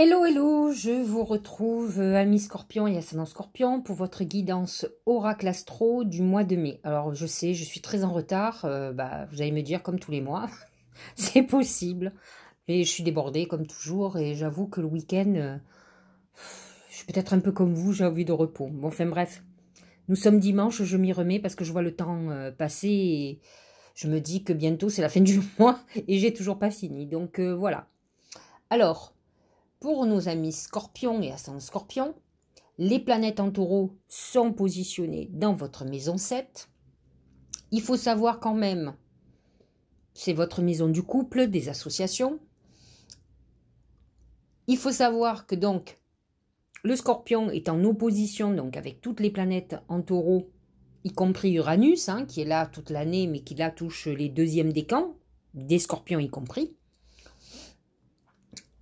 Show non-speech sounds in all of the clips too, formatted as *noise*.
Hello, hello, je vous retrouve, euh, amis Scorpion et ascendant scorpion, pour votre guidance oracle astro du mois de mai. Alors, je sais, je suis très en retard, euh, bah, vous allez me dire comme tous les mois, *laughs* c'est possible, mais je suis débordée comme toujours, et j'avoue que le week-end, euh, je suis peut-être un peu comme vous, j'ai envie de repos. Bon, enfin bref, nous sommes dimanche, je m'y remets parce que je vois le temps passer, et je me dis que bientôt c'est la fin du *laughs* mois, et j'ai toujours pas fini, donc voilà. Alors, pour nos amis scorpions et ascendants scorpions, les planètes en taureau sont positionnées dans votre maison 7. Il faut savoir quand même, c'est votre maison du couple, des associations. Il faut savoir que donc, le scorpion est en opposition donc avec toutes les planètes en taureau, y compris Uranus, hein, qui est là toute l'année, mais qui la touche les deuxièmes des camps, des scorpions y compris.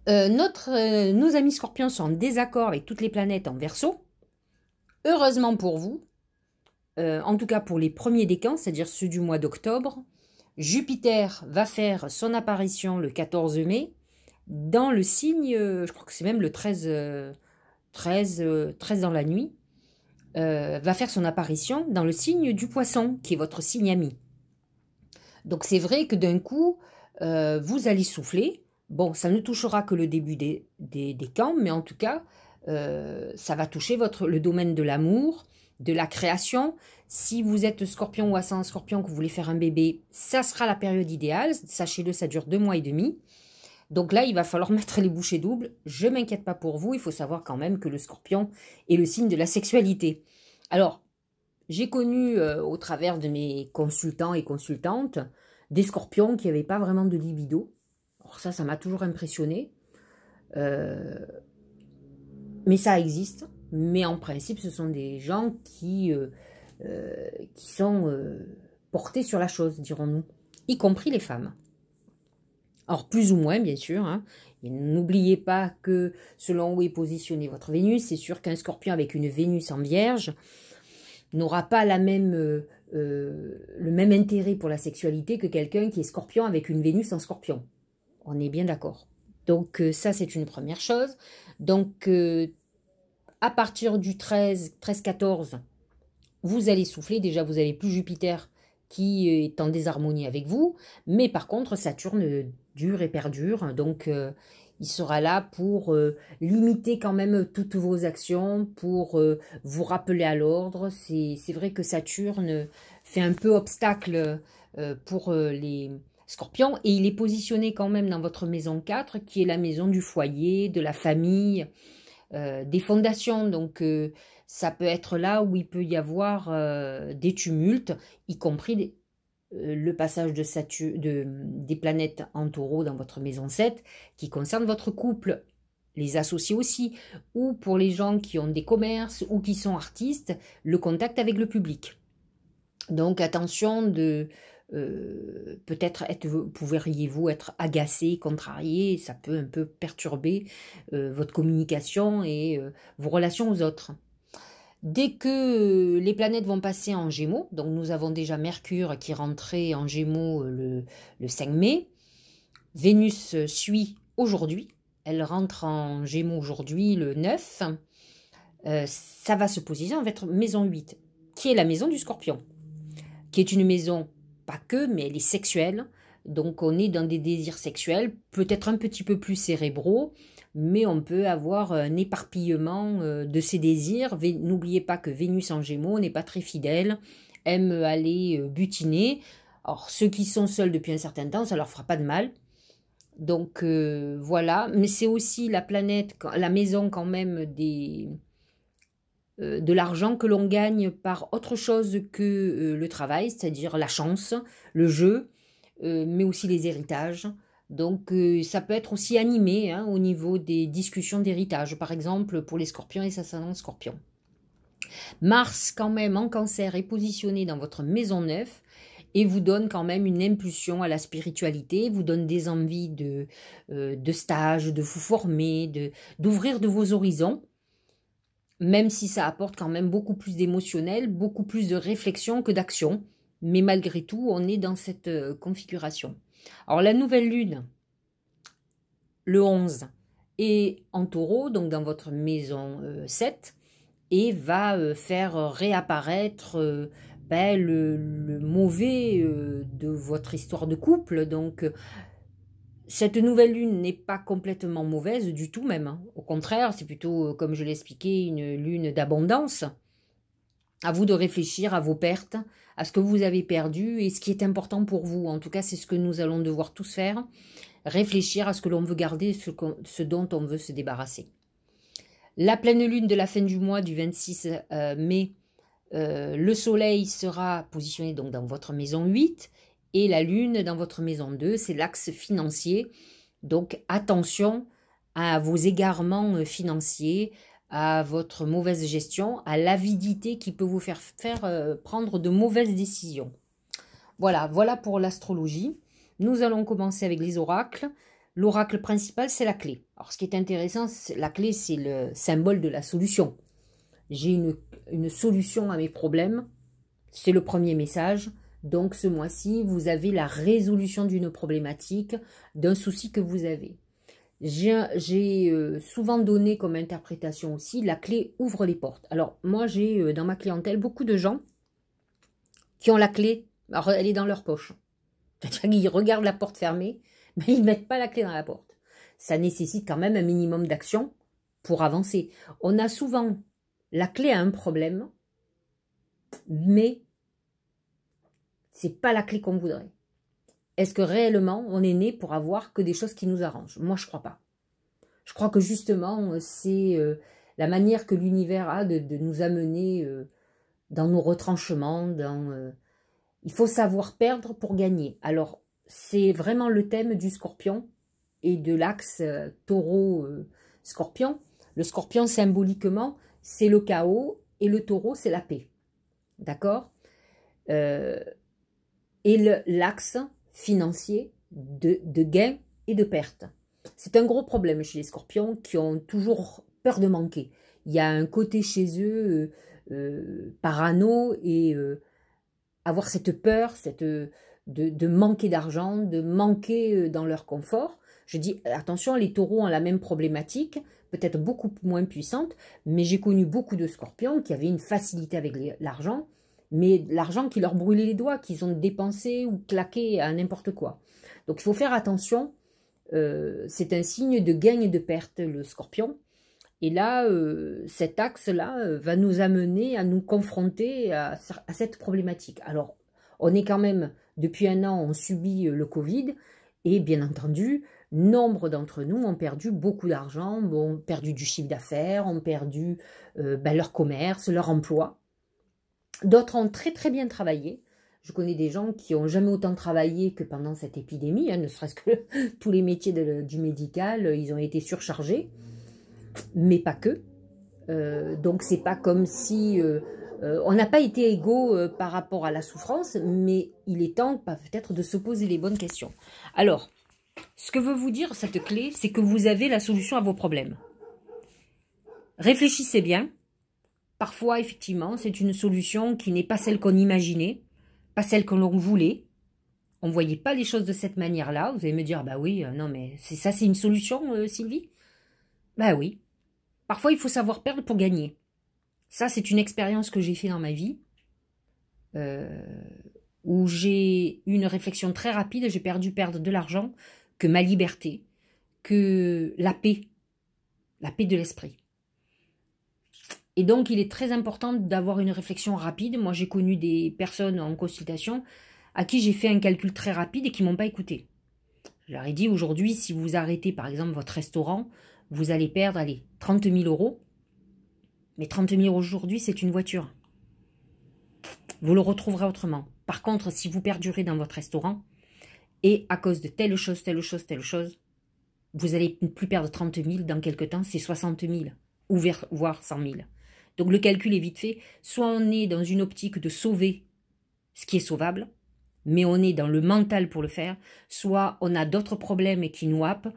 Euh, notre, euh, nos amis scorpions sont en désaccord avec toutes les planètes en verso. Heureusement pour vous, euh, en tout cas pour les premiers décans, c'est-à-dire ceux du mois d'octobre, Jupiter va faire son apparition le 14 mai dans le signe, je crois que c'est même le 13, 13, 13 dans la nuit, va faire son apparition dans le signe du poisson, qui est votre signe ami. Donc c'est vrai que d'un coup, vous allez souffler, Bon, ça ne touchera que le début des, des, camps, mais en tout cas, euh, ça va toucher votre, le domaine de l'amour, de la création. Si vous êtes scorpion ou ascendant scorpion, que vous voulez faire un bébé, ça sera la période idéale. Sachez-le, ça dure deux mois et demi. Donc là, il va falloir *laughs* mettre les bouchées doubles. Je m'inquiète pas pour vous. Il faut savoir quand même que le scorpion est le signe de la sexualité. Alors, j'ai connu euh, au travers de mes consultants et consultantes des scorpions qui n'avaient pas vraiment de libido, alors ça, ça m'a toujours impressionné. Euh, mais ça existe. Mais en principe, ce sont des gens qui, euh, euh, qui sont portés sur la chose, dirons-nous, y compris les femmes. Alors plus ou moins, bien sûr. Hein. n'oubliez pas que selon où est positionnée votre Vénus, c'est sûr qu'un scorpion avec une Vénus en vierge n'aura pas le même intérêt pour la sexualité que quelqu'un qui est scorpion avec une Vénus en scorpion. On est bien d'accord. Donc euh, ça, c'est une première chose. Donc euh, à partir du 13, 13-14, vous allez souffler. Déjà, vous n'avez plus Jupiter qui euh, est en désharmonie avec vous. Mais par contre, Saturne dure et perdure. Donc il sera là pour limiter quand même toutes vos actions, pour vous rappeler à l'ordre. C'est vrai que Saturne fait un peu obstacle pour les scorpion, et il est positionné quand même dans votre maison 4, qui est la maison du foyer, de la famille, euh, des fondations. Donc euh, ça peut être là où il peut y avoir euh, des tumultes, y compris le passage de, des planètes en taureau dans votre maison 7, qui concerne votre couple les associés aussi, ou pour les gens qui ont des commerces ou qui sont artistes, le contact avec le public. Donc attention de, euh, peut-être pourriez-vous être agacé, contrarié, ça peut un peu perturber euh, votre communication et euh, vos relations aux autres. Dès que les planètes vont passer en Gémeaux, donc nous avons déjà Mercure qui rentrait en Gémeaux le, 5 mai, Vénus suit aujourd'hui, elle rentre en Gémeaux aujourd'hui le 9, ça va se positionner en maison 8, qui est la maison du Scorpion, qui est une maison pas que, mais elle est sexuelle. Donc on est dans des désirs sexuels, peut-être un petit peu plus cérébraux, mais on peut avoir un éparpillement euh, de ces désirs. N'oubliez pas que Vénus en Gémeaux n'est pas très fidèle, aime aller euh, butiner. Alors ceux qui sont seuls depuis un certain temps, ça leur fera pas de mal. Donc euh, voilà, mais c'est aussi la planète, la maison quand même des, euh, de l'argent que l'on gagne par autre chose que euh, le travail, c'est-à-dire la chance, le jeu, euh, mais aussi les héritages. Donc ça peut être aussi animé hein, au niveau des discussions d'héritage, par exemple pour les scorpions et en Scorpion. Mars quand même en cancer est positionné dans votre maison neuve et vous donne quand même une impulsion à la spiritualité, vous donne des envies de, de stage, de vous former, d'ouvrir de vos horizons même si ça apporte quand même beaucoup plus d'émotionnel, beaucoup plus de réflexion que d'action. Mais malgré tout, on est dans cette euh, configuration. Alors la nouvelle lune, le 11, est en taureau, donc dans votre maison 7, euh, et va euh, faire réapparaître ben, le, mauvais de votre histoire de couple. Donc cette nouvelle lune n'est pas complètement mauvaise du tout même. Hein. Au contraire, c'est plutôt, euh, comme je l'ai expliqué, une lune d'abondance. À vous de réfléchir à vos pertes, à ce que vous avez perdu et ce qui est important pour vous. En tout cas, c'est ce que nous allons devoir tous faire. Réfléchir à ce que l'on veut garder, ce, dont on veut se débarrasser. La pleine lune de la fin du mois du 26 euh, mai, euh, le soleil sera positionné donc dans votre maison 8 et la lune dans votre maison 2, c'est l'axe financier. Donc attention à vos égarements euh, financiers, à votre mauvaise gestion, à l'avidité qui peut vous faire, faire euh, prendre de mauvaises décisions. Voilà, voilà pour l'astrologie. Nous allons commencer avec les oracles. L'oracle principal, c'est la clé. Alors, ce qui est intéressant, la clé, c'est le symbole de la solution. J'ai une, une, solution à mes problèmes. C'est le premier message. Donc ce mois-ci, vous avez la résolution d'une problématique, d'un souci que vous avez. J'ai euh, souvent donné comme interprétation aussi, la clé ouvre les portes. Alors moi, j'ai euh, dans ma clientèle beaucoup de gens qui ont la clé, elle est dans leur poche. Ils regardent la porte fermée, *laughs* mais ils ne mettent pas la clé dans la porte. Ça nécessite quand même un minimum d'action pour avancer. On a souvent la clé à un problème, mais c'est pas la clé qu'on voudrait. Est-ce que réellement on est né pour avoir que des choses qui nous arrangent Moi, je crois pas. Je crois que justement, euh, c'est euh, la manière que l'univers a de, nous amener euh, dans nos retranchements. Dans, il faut savoir perdre pour gagner. Alors, c'est vraiment le thème du scorpion et de l'axe taureau-scorpion. le scorpion, symboliquement, c'est le chaos et le taureau, c'est la paix. D'accord et l'axe financier de, gain et de perte, C'est un gros problème chez les scorpions qui ont toujours peur de manquer. Il y a un côté chez eux euh, euh, parano et euh, avoir cette peur, cette, de manquer d'argent, de manquer dans leur confort. Je dis attention, les taureaux ont la même problématique, peut-être beaucoup moins puissante, mais j'ai connu beaucoup de scorpions qui avaient une facilité avec l'argent mais l'argent qui leur brûle les doigts, qu'ils ont dépensé ou claqué à n'importe quoi. Donc il faut faire attention, euh, c'est un signe de gain et de perte, le scorpion. Et là, euh, cet axe-là euh, va nous amener à nous confronter à, cette problématique. Alors, on est quand même, depuis un an, on subit le Covid, et bien entendu, nombre d'entre nous ont perdu beaucoup d'argent, ont perdu du chiffre d'affaires, ont perdu ben, leur commerce, leur emploi. D'autres ont très très bien travaillé. Je connais des gens qui n'ont jamais autant travaillé que pendant cette épidémie, hein, ne serait-ce que *laughs* tous les métiers du médical, ils ont été surchargés, mais pas que. Donc, euh, donc c'est pas comme si euh, euh, on n'a pas été égaux par rapport à la souffrance, mais il est temps peut-être de se poser les bonnes questions. Alors, ce que veut vous dire cette clé, c'est que vous avez la solution à vos problèmes. Réfléchissez bien, Parfois, effectivement, c'est une solution qui n'est pas celle qu'on imaginait, pas celle que l'on voulait. On ne voyait pas les choses de cette manière-là. Vous allez me dire, bah oui, euh, non, mais c'est ça, c'est une solution, euh, Sylvie Bah oui. Parfois, il faut savoir perdre pour gagner. Ça, c'est une expérience que j'ai fait dans ma vie, euh, où j'ai eu une réflexion très rapide. J'ai perdu perdre de l'argent, que ma liberté, que la paix, la paix de l'esprit. Et donc, il est très important d'avoir une réflexion rapide. Moi, j'ai connu des personnes en consultation à qui j'ai fait un calcul très rapide et qui ne m'ont pas écouté. Je leur ai dit aujourd'hui, si vous arrêtez par exemple votre restaurant, vous allez perdre allez, 30 000 euros. Mais 30 000 aujourd'hui, c'est une voiture. Vous le retrouverez autrement. Par contre, si vous perdurez dans votre restaurant, et à cause de telle chose, telle chose, telle chose, vous allez plus perdre 30 000, dans quelque temps, c'est 60 000, ou voire 100 000. Donc le calcul est vite fait. Soit on est dans une optique de sauver ce qui est sauvable, mais on est dans le mental pour le faire, soit on a d'autres problèmes qui nous happent,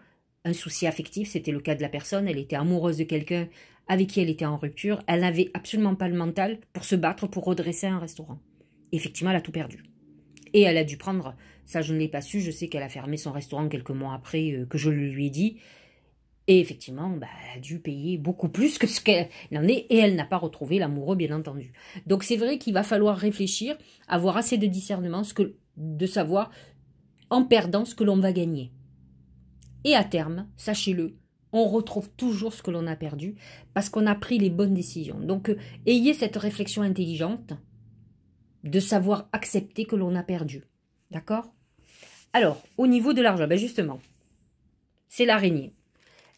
un souci affectif, c'était le cas de la personne, elle était amoureuse de quelqu'un avec qui elle était en rupture, elle n'avait absolument pas le mental pour se battre, pour redresser un restaurant. Effectivement, elle a tout perdu. Et elle a dû prendre, ça je ne l'ai pas su, je sais qu'elle a fermé son restaurant quelques mois après euh, que je lui ai dit, et effectivement, bah, elle a dû payer beaucoup plus que ce qu'elle en est, et elle n'a pas retrouvé l'amoureux, bien entendu. Donc c'est vrai qu'il va falloir réfléchir, avoir assez de discernement, ce que, de savoir en perdant ce que l'on va gagner. Et à terme, sachez-le, on retrouve toujours ce que l'on a perdu parce qu'on a pris les bonnes décisions. Donc euh, ayez cette réflexion intelligente de savoir accepter que l'on a perdu. D'accord Alors, au niveau de l'argent, ben, justement, c'est l'araignée.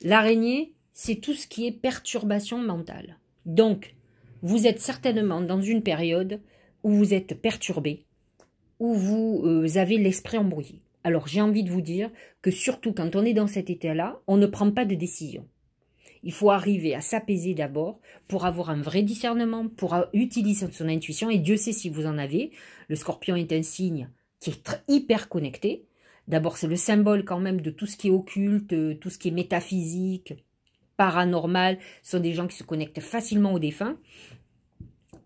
L'araignée, c'est tout ce qui est perturbation mentale. Donc, vous êtes certainement dans une période où vous êtes perturbé, où vous, euh, avez l'esprit embrouillé. Alors j'ai envie de vous dire que surtout quand on est dans cet état-là, on ne prend pas de décision. Il faut arriver à s'apaiser d'abord pour avoir un vrai discernement, pour utiliser son intuition, et Dieu sait si vous en avez. Le scorpion est un signe qui est hyper connecté, D'abord, c'est le symbole quand même de tout ce qui est occulte, euh, tout ce qui est métaphysique, paranormal. Ce sont des gens qui se connectent facilement aux défunts.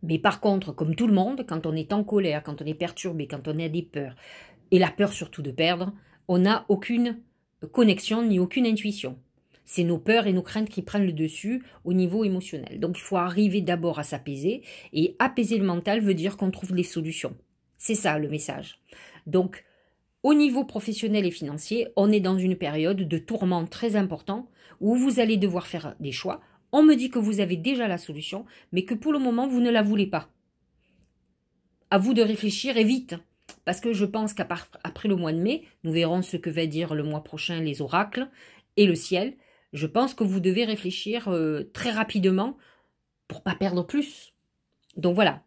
Mais par contre, comme tout le monde, quand on est en colère, quand on est perturbé, quand on a des peurs, et la peur surtout de perdre, on n'a aucune connexion ni aucune intuition. C'est nos peurs et nos craintes qui prennent le dessus au niveau émotionnel. Donc il faut arriver d'abord à s'apaiser, et apaiser le mental veut dire qu'on trouve des solutions. C'est ça le message. Donc au niveau professionnel et financier, on est dans une période de tourment très important où vous allez devoir faire des choix. On me dit que vous avez déjà la solution, mais que pour le moment, vous ne la voulez pas. À vous de réfléchir et vite, parce que je pense qu'après le mois de mai, nous verrons ce que va dire le mois prochain les oracles et le ciel. Je pense que vous devez réfléchir euh, très rapidement pour ne pas perdre plus. Donc voilà,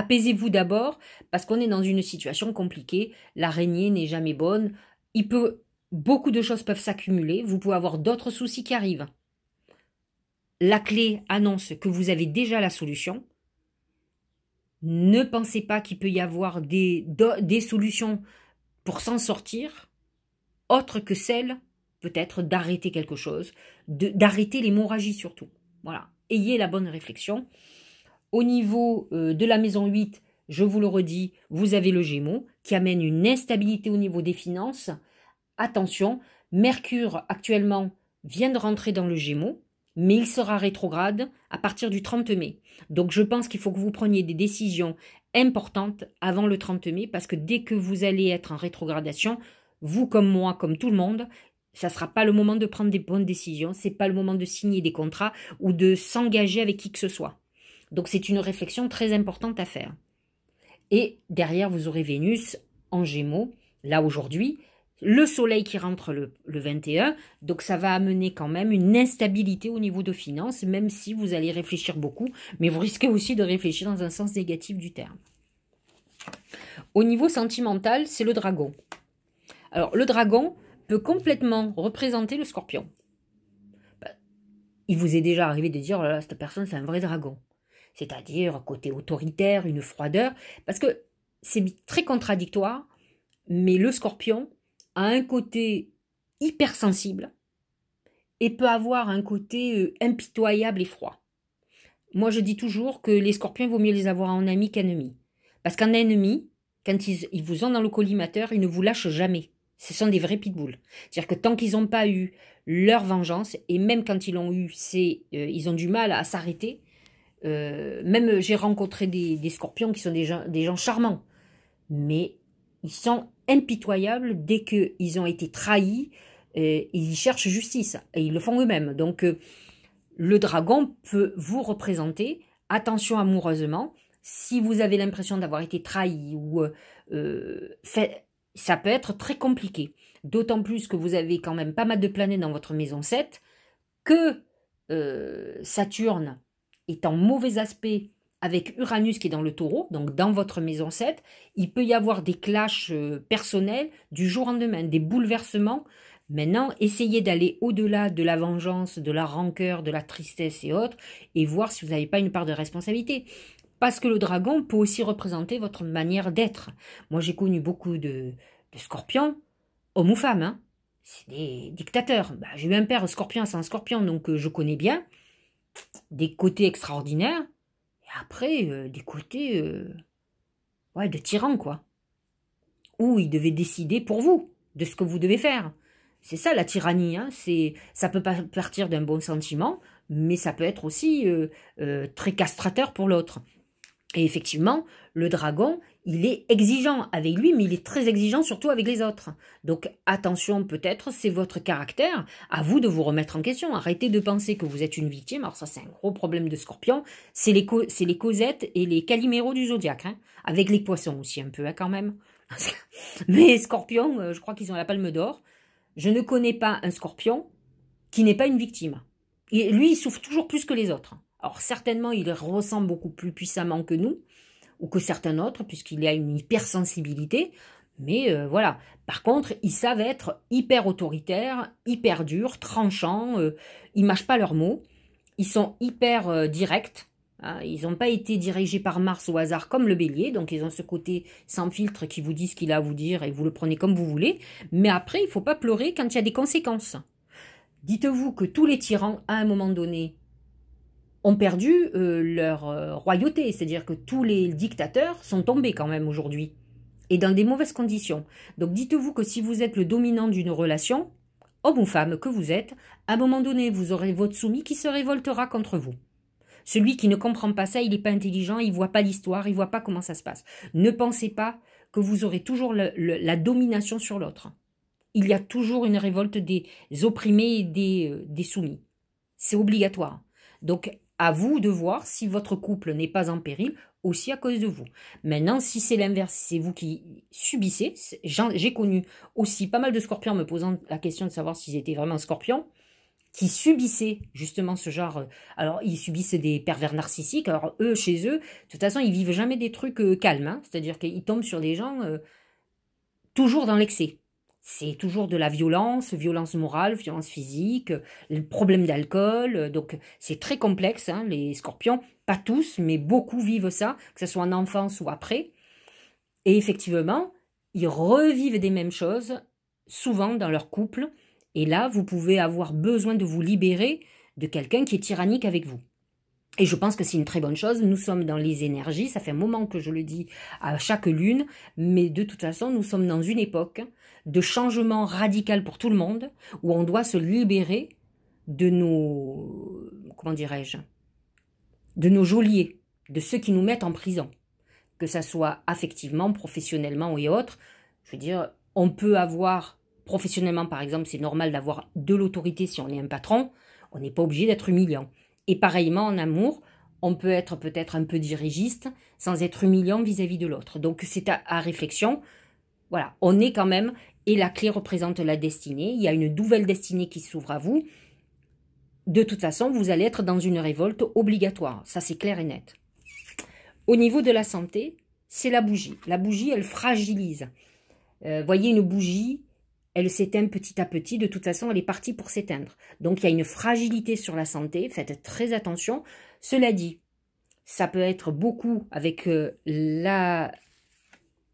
Apaisez-vous d'abord parce qu'on est dans une situation compliquée. L'araignée n'est jamais bonne. Il peut, beaucoup de choses peuvent s'accumuler. Vous pouvez avoir d'autres soucis qui arrivent. La clé annonce que vous avez déjà la solution. Ne pensez pas qu'il peut y avoir des, des solutions pour s'en sortir, autres que celle peut-être d'arrêter quelque chose, d'arrêter l'hémorragie surtout. Voilà. Ayez la bonne réflexion. Au niveau euh, de la maison 8, je vous le redis, vous avez le Gémeaux qui amène une instabilité au niveau des finances. Attention, Mercure actuellement vient de rentrer dans le Gémeaux, mais il sera rétrograde à partir du 30 mai. Donc je pense qu'il faut que vous preniez des décisions importantes avant le 30 mai parce que dès que vous allez être en rétrogradation, vous comme moi, comme tout le monde, ça ne sera pas le moment de prendre des bonnes décisions, ce n'est pas le moment de signer des contrats ou de s'engager avec qui que ce soit. Donc c'est une réflexion très importante à faire. Et derrière, vous aurez Vénus en gémeaux, là aujourd'hui, le soleil qui rentre le, 21, donc ça va amener quand même une instabilité au niveau de finances, même si vous allez réfléchir beaucoup, mais vous risquez aussi de réfléchir dans un sens négatif du terme. Au niveau sentimental, c'est le dragon. Alors le dragon peut complètement représenter le scorpion. Bah, il vous est déjà arrivé de dire, oh là, cette personne c'est un vrai dragon c'est-à-dire côté autoritaire, une froideur, parce que c'est très contradictoire, mais le scorpion a un côté hypersensible et peut avoir un côté euh, impitoyable et froid. Moi, je dis toujours que les scorpions, vaut mieux les avoir en ami qu'ennemi. Parce qu'en ennemi, quand ils, vous ont dans le collimateur, ils ne vous lâchent jamais. Ce sont des vrais pitbulls. C'est-à-dire que tant qu'ils n'ont pas eu leur vengeance, et même quand ils l'ont eu, c'est, euh, ils ont du mal à s'arrêter, euh, même euh, j'ai rencontré des, scorpions qui sont des gens, charmants, mais ils sont impitoyables dès qu'ils ont été trahis euh, ils cherchent justice et ils le font eux-mêmes. Donc le dragon peut vous représenter, attention amoureusement, si vous avez l'impression d'avoir été trahi ou ça peut être très compliqué. D'autant plus que vous avez quand même pas mal de planètes dans votre maison 7, que Saturne est en mauvais aspect avec Uranus qui est dans le taureau, donc dans votre maison 7, il peut y avoir des clashs euh, personnels du jour en demain des bouleversements. Maintenant, essayez d'aller au-delà de la vengeance, de la rancœur, de la tristesse et autres, et voir si vous n'avez pas une part de responsabilité. Parce que le dragon peut aussi représenter votre manière d'être. Moi, j'ai connu beaucoup de, scorpions, hommes ou femmes. Hein. C'est des dictateurs. Bah, j'ai eu un père scorpion, c'est un scorpion, donc euh, je connais bien des côtés extraordinaires et après euh, des côtés euh, ouais, de tyran, quoi. Où il devait décider pour vous de ce que vous devez faire. C'est ça la tyrannie. Hein. C'est ça peut pas partir d'un bon sentiment, mais ça peut être aussi euh, très castrateur pour l'autre. Et effectivement, le dragon, il est exigeant avec lui, mais il est très exigeant surtout avec les autres. Donc attention, peut-être c'est votre caractère, à vous de vous remettre en question. Arrêtez de penser que vous êtes une victime. Alors ça, c'est un gros problème de scorpion. C'est les, causettes les Cosettes et les Caliméros du zodiaque, hein. avec les poissons aussi un peu hein, quand même. *laughs* mais scorpion, euh, je crois qu'ils ont la palme d'or. Je ne connais pas un scorpion qui n'est pas une victime. Et lui, il souffre toujours plus que les autres. Alors certainement, il ressent beaucoup plus puissamment que nous, ou que certains autres, puisqu'il a une hypersensibilité. Mais euh, voilà. Par contre, ils savent être hyper autoritaires, hyper durs, tranchants. Euh, ils mâchent pas leurs mots. Ils sont hyper euh, directs. Hein. Ils n'ont pas été dirigés par Mars au hasard comme le Bélier. Donc ils ont ce côté sans filtre qui vous dit ce qu'il a à vous dire et vous le prenez comme vous voulez. Mais après, il faut pas pleurer quand il y a des conséquences. Dites-vous que tous les tyrans, à un moment donné, ont perdu euh, leur euh, royauté, c'est-à-dire que tous les dictateurs sont tombés quand même aujourd'hui, et dans des mauvaises conditions. Donc dites-vous que si vous êtes le dominant d'une relation, homme ou femme que vous êtes, à un moment donné, vous aurez votre soumis qui se révoltera contre vous. Celui qui ne comprend pas ça, il n'est pas intelligent, il ne voit pas l'histoire, il ne voit pas comment ça se passe. Ne pensez pas que vous aurez toujours la domination sur l'autre. Il y a toujours une révolte des opprimés et des, euh, des soumis. C'est obligatoire. Donc à vous de voir si votre couple n'est pas en péril aussi à cause de vous. Maintenant, si c'est l'inverse, c'est vous qui subissez, j'ai connu aussi pas mal de scorpions me posant la question de savoir s'ils étaient vraiment scorpions, qui subissaient justement ce genre. Euh, alors, ils subissent des pervers narcissiques. Alors, eux, chez eux, de toute façon, ils vivent jamais des trucs euh, calmes. Hein. C'est-à-dire qu'ils tombent sur des gens euh, toujours dans l'excès c'est toujours de la violence, violence morale, violence physique, euh, le problème d'alcool. Euh, donc c'est très complexe, hein, les scorpions. Pas tous, mais beaucoup vivent ça, que ce soit en enfance ou après. Et effectivement, ils revivent des mêmes choses, souvent dans leur couple. Et là, vous pouvez avoir besoin de vous libérer de quelqu'un qui est tyrannique avec vous. Et je pense que c'est une très bonne chose. Nous sommes dans les énergies, ça fait un moment que je le dis à chaque lune, mais de toute façon, nous sommes dans une époque de changement radical pour tout le monde, où on doit se libérer de nos, comment dirais-je, de nos geôliers, de ceux qui nous mettent en prison, que ça soit affectivement, professionnellement et autres. Je veux dire, on peut avoir, professionnellement par exemple, c'est normal d'avoir de l'autorité si on est un patron, on n'est pas obligé d'être humiliant. Et pareillement en amour, on peut être peut-être un peu dirigiste sans être humiliant vis-à-vis de l'autre. Donc c'est à, réflexion. Voilà, on est quand même, et la clé représente la destinée, il y a une nouvelle destinée qui s'ouvre à vous. De toute façon, vous allez être dans une révolte obligatoire, ça c'est clair et net. Au niveau de la santé, c'est la bougie. La bougie, elle fragilise. Euh, voyez une bougie, elle s'éteint petit à petit. De toute façon, elle est partie pour s'éteindre. Donc il y a une fragilité sur la santé. Faites très attention. Cela dit, ça peut être beaucoup avec euh, la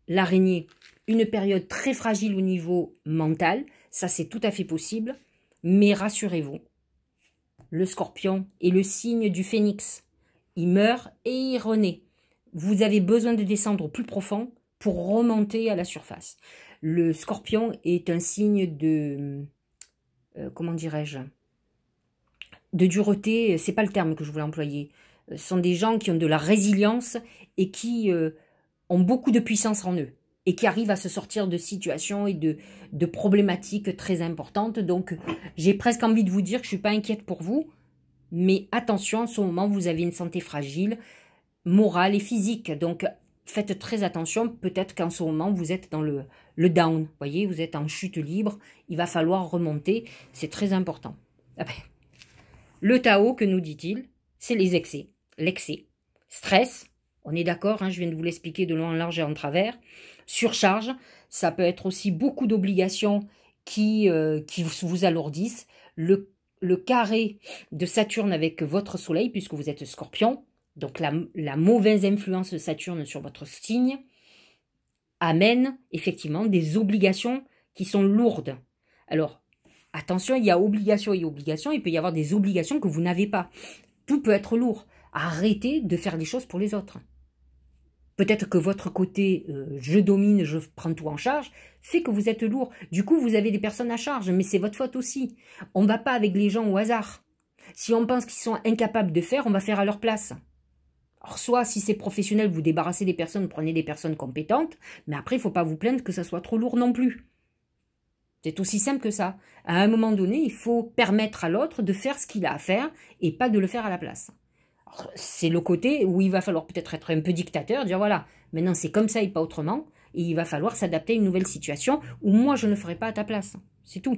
l'araignée, une période très fragile au niveau mental. Ça, c'est tout à fait possible. Mais rassurez-vous, le scorpion est le signe du phénix. Il meurt et il renaît. Vous avez besoin de descendre au plus profond pour remonter à la surface. Le scorpion est un signe de... Euh, euh, comment dirais-je De dureté, c'est pas le terme que je voulais employer. Euh, ce sont des gens qui ont de la résilience et qui ont beaucoup de puissance en eux et qui arrivent à se sortir de situations et de, de problématiques très importantes. Donc j'ai presque envie de vous dire que je ne suis pas inquiète pour vous, mais attention, en ce moment, vous avez une santé fragile, morale et physique. Donc faites très attention, peut-être qu'en ce moment, vous êtes dans le, le down. Vous voyez, vous êtes en chute libre, il va falloir remonter, c'est très important. Ah ben. Le Tao, que nous dit-il C'est les excès. L'excès. Stress, on est d'accord, hein, je viens de vous l'expliquer de loin en large et en travers. Surcharge, ça peut être aussi beaucoup d'obligations qui, euh, qui vous alourdissent. Le, carré de Saturne avec votre soleil, puisque vous êtes scorpion, donc la, la mauvaise influence de Saturne sur votre signe, amène effectivement des obligations qui sont lourdes. Alors, attention, il y a obligation et obligation, il peut y avoir des obligations que vous n'avez pas. Tout peut être lourd. Arrêtez de faire des choses pour les autres. Peut-être que votre côté euh, je domine, je prends tout en charge, fait que vous êtes lourd. Du coup, vous avez des personnes à charge, mais c'est votre faute aussi. On ne va pas avec les gens au hasard. Si on pense qu'ils sont incapables de faire, on va faire à leur place. Alors, soit si c'est professionnel, vous débarrassez des personnes, prenez des personnes compétentes, mais après, il ne faut pas vous plaindre que ça soit trop lourd non plus. C'est aussi simple que ça. À un moment donné, il faut permettre à l'autre de faire ce qu'il a à faire et pas de le faire à la place. C'est le côté où il va falloir peut-être être un peu dictateur, dire voilà, maintenant c'est comme ça et pas autrement, et il va falloir s'adapter à une nouvelle situation où moi je ne ferai pas à ta place. C'est tout.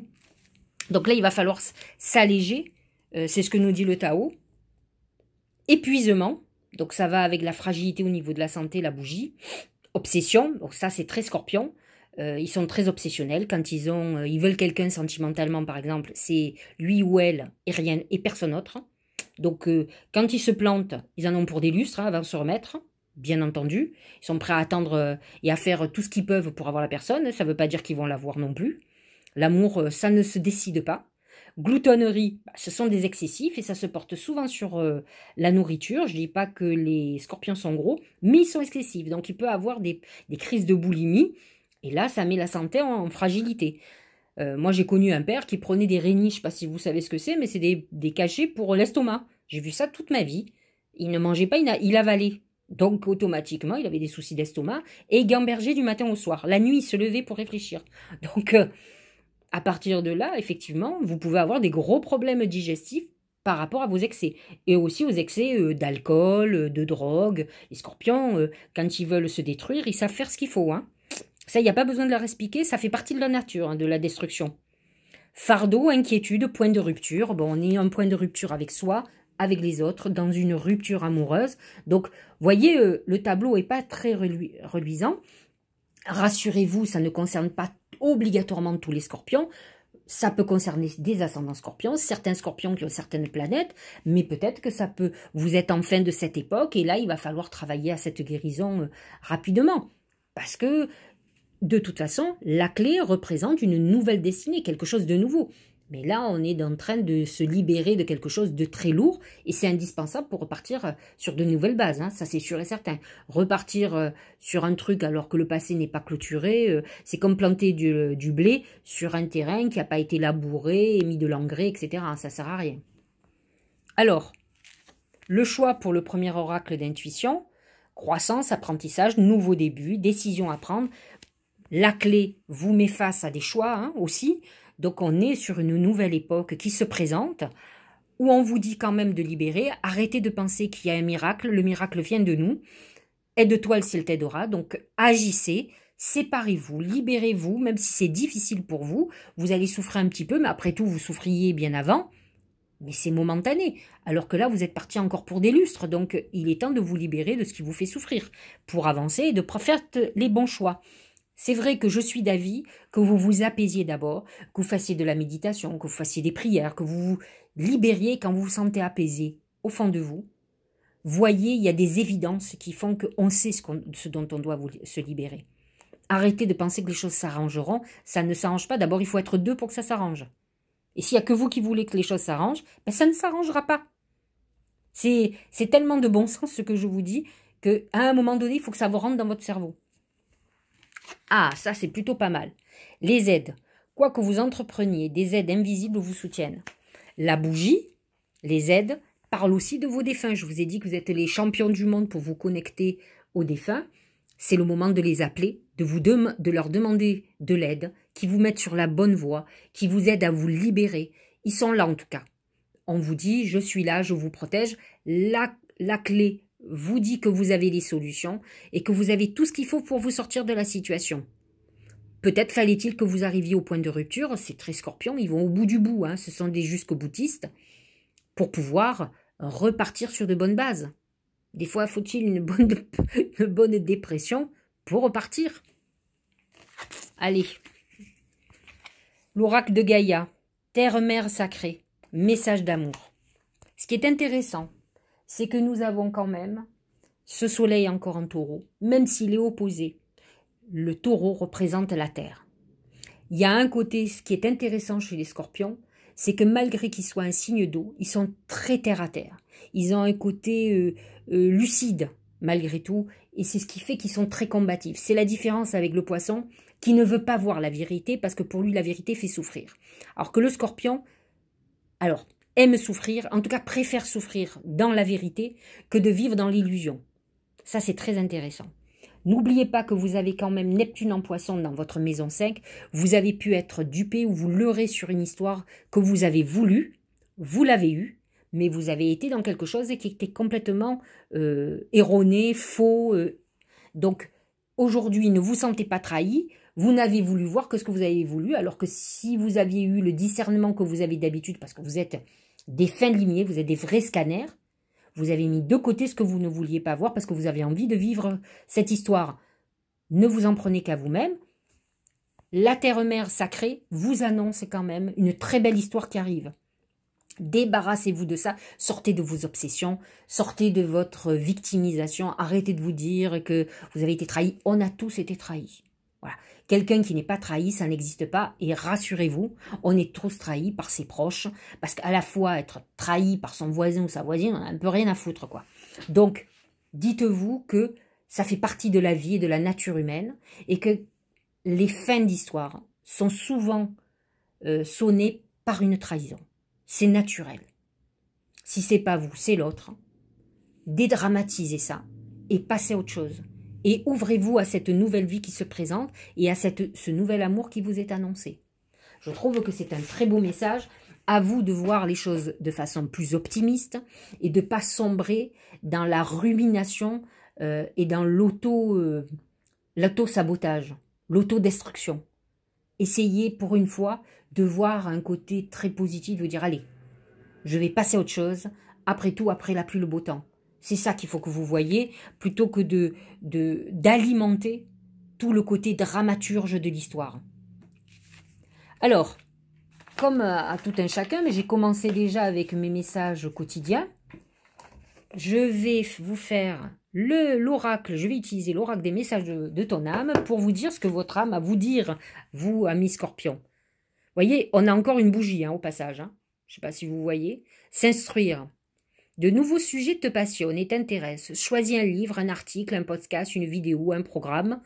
Donc là, il va falloir s'alléger, euh, c'est ce que nous dit le Tao. Épuisement, donc ça va avec la fragilité au niveau de la santé, la bougie. Obsession, donc ça c'est très scorpion. Euh, ils sont très obsessionnels quand ils ont, euh, ils veulent quelqu'un sentimentalement par exemple, c'est lui ou elle et rien et personne autre. Donc euh, quand ils se plantent, ils en ont pour des lustres hein, avant de se remettre bien entendu. Ils sont prêts à attendre et à faire tout ce qu'ils peuvent pour avoir la personne. Ça ne veut pas dire qu'ils vont l'avoir non plus. L'amour, ça ne se décide pas. Gloutonnerie, bah, ce sont des excessifs et ça se porte souvent sur euh, la nourriture. Je ne dis pas que les scorpions sont gros, mais ils sont excessifs. Donc il peut avoir des, crises de boulimie et là, ça met la santé en, fragilité. Euh, moi, j'ai connu un père qui prenait des réniches. je ne sais pas si vous savez ce que c'est, mais c'est des, cachets pour euh, l'estomac. J'ai vu ça toute ma vie. Il ne mangeait pas, il, avalait. Donc automatiquement, il avait des soucis d'estomac et il gambergeait du matin au soir. La nuit, il se levait pour réfléchir. Donc à partir de là, effectivement, vous pouvez avoir des gros problèmes digestifs par rapport à vos excès. Et aussi aux excès euh, d'alcool, euh, de drogue. Les scorpions, euh, quand ils veulent se détruire, ils savent faire ce qu'il faut. Hein. Ça, il n'y a pas besoin de leur expliquer, ça fait partie de la nature, hein, de la destruction. Fardeau, inquiétude, point de rupture. Bon, on est un point de rupture avec soi, avec les autres, dans une rupture amoureuse. Donc, voyez, le tableau n'est pas très reluisant. Rassurez-vous, ça ne concerne pas obligatoirement tous les scorpions. Ça peut concerner des ascendants scorpions, certains scorpions qui ont certaines planètes, mais peut-être que ça peut... Vous êtes en fin de cette époque et là, il va falloir travailler à cette guérison euh, rapidement. Parce que, de toute façon, la clé représente une nouvelle destinée, quelque chose de nouveau. Mais là, on est en train de se libérer de quelque chose de très lourd et c'est indispensable pour repartir euh, sur de nouvelles bases. Hein. ça, c'est sûr et certain. Repartir euh, sur un truc alors que le passé n'est pas clôturé, euh, c'est comme planter du, blé sur un terrain qui n'a pas été labouré, mis de l'engrais, etc. Hein. Ça sert à rien. Alors, le choix pour le premier oracle d'intuition, croissance, apprentissage, nouveau début, décision à prendre. La clé vous met face à des choix hein, aussi. Donc on est sur une nouvelle époque qui se présente, où on vous dit quand même de libérer, arrêtez de penser qu'il y a un miracle, le miracle vient de nous, aide-toi, le s'il t'aidera, donc agissez, séparez-vous, libérez-vous, même si c'est difficile pour vous, vous allez souffrir un petit peu, mais après tout, vous souffriez bien avant, mais c'est momentané. Alors que là, vous êtes parti encore pour des lustres, donc il est temps de vous libérer de ce qui vous fait souffrir, pour avancer et de faire les bons choix. C'est vrai que je suis d'avis que vous vous apaisiez d'abord, que vous fassiez de la méditation, que vous fassiez des prières, que vous vous libériez quand vous vous sentez apaisé au fond de vous. Voyez, il y a des évidences qui font qu'on sait ce, dont on doit se libérer. Arrêtez de penser que les choses s'arrangeront, ça ne s'arrange pas. D'abord, il faut être deux pour que ça s'arrange. Et s'il n'y a que vous qui voulez que les choses s'arrangent, ben ça ne s'arrangera pas. C'est tellement de bon sens ce que je vous dis qu'à un moment donné, il faut que ça vous rentre dans votre cerveau. Ah, ça c'est plutôt pas mal. Les aides. Quoi que vous entrepreniez, des aides invisibles vous soutiennent. La bougie, les aides, parlent aussi de vos défunts. Je vous ai dit que vous êtes les champions du monde pour vous connecter aux défunts. C'est le moment de les appeler, de, vous de, leur demander de l'aide, qui vous mettent sur la bonne voie, qui vous aident à vous libérer. Ils sont là en tout cas. On vous dit, je suis là, je vous protège. La, la clé vous dit que vous avez les solutions et que vous avez tout ce qu'il faut pour vous sortir de la situation. Peut-être fallait-il que vous arriviez au point de rupture, ces très scorpions, ils vont au bout du bout, hein, ce sont des jusqu'au boutistes, pour pouvoir repartir sur de bonnes bases. Des fois, faut-il *laughs* une bonne, dépression pour repartir. Allez. L'oracle de Gaïa, terre-mère sacrée, message d'amour. Ce qui est intéressant, c'est que nous avons quand même ce soleil encore en taureau, même s'il est opposé. Le taureau représente la terre. Il y a un côté, ce qui est intéressant chez les scorpions, c'est que malgré qu'ils soient un signe d'eau, ils sont très terre à terre. Ils ont un côté euh, euh, lucide, malgré tout, et c'est ce qui fait qu'ils sont très combatifs. C'est la différence avec le poisson qui ne veut pas voir la vérité parce que pour lui la vérité fait souffrir. Alors que le scorpion, alors aime souffrir, en tout cas préfère souffrir dans la vérité que de vivre dans l'illusion. Ça, c'est très intéressant. N'oubliez pas que vous avez quand même Neptune en poisson dans votre maison 5. Vous avez pu être dupé ou vous leurrez sur une histoire que vous avez voulu, vous l'avez eue, mais vous avez été dans quelque chose qui était complètement euh, erroné, faux. Euh. Donc aujourd'hui, ne vous sentez pas trahi. Vous n'avez voulu voir que ce que vous avez voulu, alors que si vous aviez eu le discernement que vous avez d'habitude, parce que vous êtes des fins limiers, vous êtes des vrais scanners. Vous avez mis de côté ce que vous ne vouliez pas voir parce que vous avez envie de vivre cette histoire. Ne vous en prenez qu'à vous-même. La Terre-Mère sacrée vous annonce quand même une très belle histoire qui arrive. Débarrassez-vous de ça, sortez de vos obsessions, sortez de votre victimisation, arrêtez de vous dire que vous avez été trahi. On a tous été trahis. Voilà. Quelqu'un qui n'est pas trahi, ça n'existe pas. Et rassurez-vous, on est tous trahis par ses proches, parce qu'à la fois être trahi par son voisin ou sa voisine, on n'a un peu rien à foutre, quoi. Donc, dites-vous que ça fait partie de la vie et de la nature humaine, et que les fins d'histoire sont souvent euh, sonnées par une trahison. C'est naturel. Si c'est pas vous, c'est l'autre. Dédramatisez ça et passez à autre chose et ouvrez-vous à cette nouvelle vie qui se présente et à cette, ce nouvel amour qui vous est annoncé. Je trouve que c'est un très beau message à vous de voir les choses de façon plus optimiste et de pas sombrer dans la rumination euh, et dans l'auto euh, l'auto sabotage, l'autodestruction. Essayez pour une fois de voir un côté très positif, de dire allez, je vais passer à autre chose. Après tout, après la pluie, le beau temps. C'est ça qu'il faut que vous voyez, plutôt que de d'alimenter tout le côté dramaturge de l'histoire. Alors, comme à, tout un chacun, mais j'ai commencé déjà avec mes messages quotidiens, je vais vous faire le l'oracle, je vais utiliser l'oracle des messages de, ton âme pour vous dire ce que votre âme a à vous dire, vous, amis Vous Voyez, on a encore une bougie hein, au passage. Hein. Je ne sais pas si vous voyez. S'instruire. De nouveaux sujets te passionnent et t'intéressent. Choisis un livre, un article, un podcast, une vidéo, un programme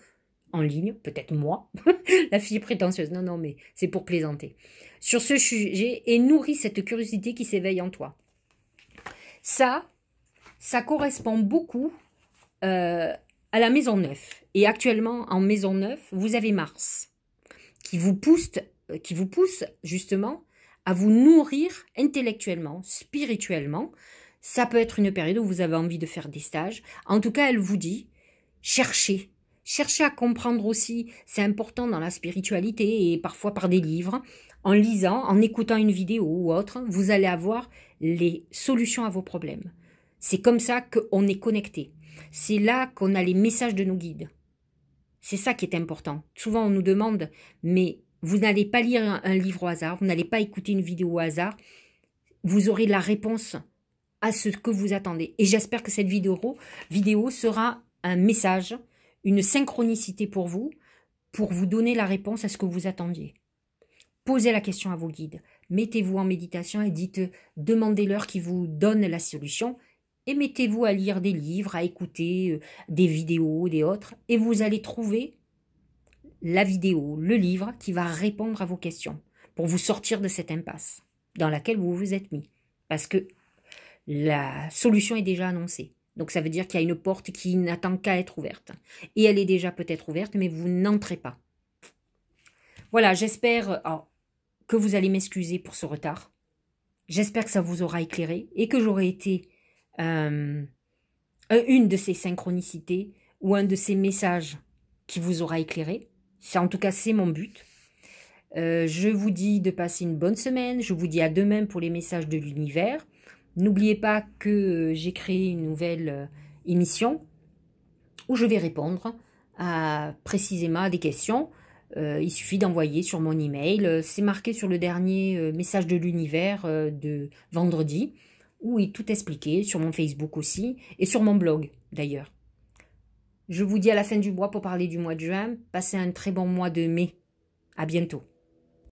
en ligne, peut-être moi, *laughs* la fille prétentieuse. Non, non, mais c'est pour plaisanter. Sur ce sujet et nourris cette curiosité qui s'éveille en toi. Ça, ça correspond beaucoup euh, à la maison 9. Et actuellement, en maison 9, vous avez Mars qui vous pousse, euh, qui vous pousse justement à vous nourrir intellectuellement, spirituellement, ça peut être une période où vous avez envie de faire des stages. En tout cas, elle vous dit, cherchez. Cherchez à comprendre aussi, c'est important dans la spiritualité et parfois par des livres, en lisant, en écoutant une vidéo ou autre, vous allez avoir les solutions à vos problèmes. C'est comme ça qu'on est connecté. C'est là qu'on a les messages de nos guides. C'est ça qui est important. Souvent on nous demande, mais vous n'allez pas lire un livre au hasard, vous n'allez pas écouter une vidéo au hasard, vous aurez la réponse à ce que vous attendez. Et j'espère que cette vidéo, vidéo sera un message, une synchronicité pour vous, pour vous donner la réponse à ce que vous attendiez. Posez la question à vos guides, mettez-vous en méditation et dites, demandez-leur qui vous donne la solution et mettez-vous à lire des livres, à écouter euh, des vidéos, des autres, et vous allez trouver la vidéo, le livre qui va répondre à vos questions pour vous sortir de cette impasse dans laquelle vous vous êtes mis. Parce que la solution est déjà annoncée. Donc ça veut dire qu'il y a une porte qui n'attend qu'à être ouverte. Et elle est déjà peut-être ouverte, mais vous n'entrez pas. Voilà, j'espère oh, que vous allez m'excuser pour ce retard. J'espère que ça vous aura éclairé et que j'aurai été euh, une de ces synchronicités ou un de ces messages qui vous aura éclairé. en tout cas c'est mon but. Euh, je vous dis de passer une bonne semaine. Je vous dis à demain pour les messages de l'univers. N'oubliez pas que euh, j'ai créé une nouvelle euh, émission où je vais répondre à précisément à des questions. Euh, il suffit d'envoyer sur mon email. C'est marqué sur le dernier message de l'univers de vendredi où il est tout expliqué sur mon Facebook aussi et sur mon blog d'ailleurs. Je vous dis à la fin du mois pour parler du mois de juin. Passez un très bon mois de mai. À bientôt.